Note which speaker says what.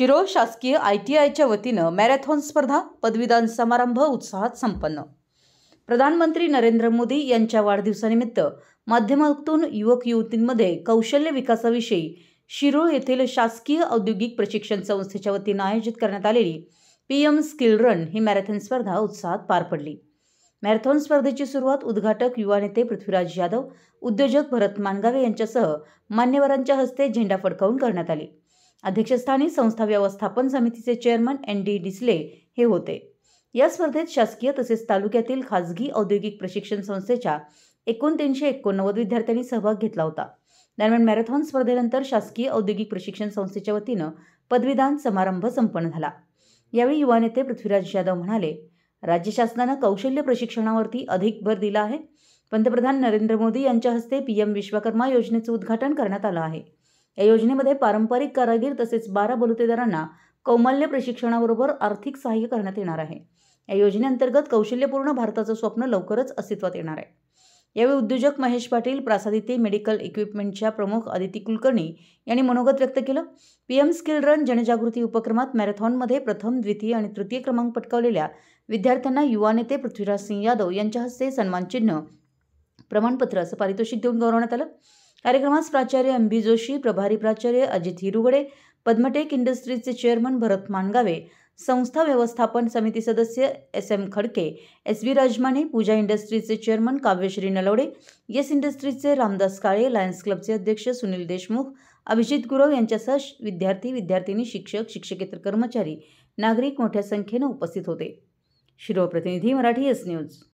Speaker 1: शिरो शासकीय I T आयच्या वतीनं मॅरेथॉन स्पर्धा पदवीदान समारंभ उत्साहात संपन्न प्रधानमंत्री नरेंद्र मोदी यांच्या वाढदिवसानिमित्त माध्यमातून युवक युवतींमध्ये कौशल्य विकासाविषयी शिरोळ येथील शासकीय औद्योगिक प्रशिक्षण संस्थेच्या वतीनं आयोजित करण्यात आलेली पी एम स्किल रन ही मॅरेथॉन स्पर्धा उत्साहात पार पडली मॅरेथॉन स्पर्धेची सुरुवात उद्घाटक युवा नेते पृथ्वीराज यादव उद्योजक भरत मानगावे यांच्यासह मान्यवरांच्या हस्ते झेंडा फडकावून करण्यात आली अध्यक्षस्थानी संस्था व्यवस्थापन समितीचे चेअरमन एन डी डिसले हे होते या स्पर्धेत शासकीय तसेच तालुक्यातील खासगी औद्योगिक प्रशिक्षण संस्थेच्या एकोणतीनशे एकोणनव्वद विद्यार्थ्यांनी सहभाग घेतला होता दरम्यान मॅरेथॉन स्पर्धेनंतर शासकीय औद्योगिक प्रशिक्षण संस्थेच्या वतीनं पदवीदान समारंभ संपन्न झाला यावेळी युवा नेते पृथ्वीराज यादव म्हणाले राज्य शासनानं कौशल्य प्रशिक्षणावरती अधिक भर दिला आहे पंतप्रधान नरेंद्र मोदी यांच्या हस्ते पीएम विश्वकर्मा योजनेचं उद्घाटन करण्यात आलं आहे या योजनेमध्ये पारंपरिक कारागीर तसेच बारा बलुतेदारांना कौमल्य प्रशिक्षणाबरोबर आर्थिक सहाय्य करण्यात येणार आहे या योजनेअंतर्गत कौशल्यपूर्ण भारताचं स्वप्न लवकरच अस्तित्वात येणार आहे यावेळी उद्योजक महेश पाटील प्रासादिती मेडिकल इक्विपमेंटच्या प्रमुख आदिती कुलकर्णी यांनी मनोगत व्यक्त केलं पीएम स्किल रन जनजागृती उपक्रमात मॅरेथॉनमध्ये प्रथम द्वितीय आणि तृतीय क्रमांक पटकावलेल्या विद्यार्थ्यांना युवा नेते पृथ्वीराज सिंग यादव यांच्या हस्ते सन्मानचिन्ह प्रमाणपत्र असं पारितोषिक देऊन गौरवण्यात आलं कार्यक्रमास प्राचार्य एम बी जोशी प्रभारी प्राचार्य अजित हिरुगडे पद्मटेक इंडस्ट्रीजचे चेअरमन भरत मानगावे संस्था व्यवस्थापन समिती सदस्य S M Khadke S V Rajmane Pooja इंडस्ट्रीजचे चेअरमन काव्यश्री नलवडे येस इंडस्ट्रीजचे रामदास काळे लायन्स क्लबचे अध्यक्ष सुनील देशमुख अभिजित गुरव यांच्यासह विद्यार्थी विद्यार्थिनी शिक्षक शिक्षकेतर कर्मचारी नागरिक मोठ्या संख्येनं उपस्थित होते शिरोप्रतिनिधी मराठी एस न्यूज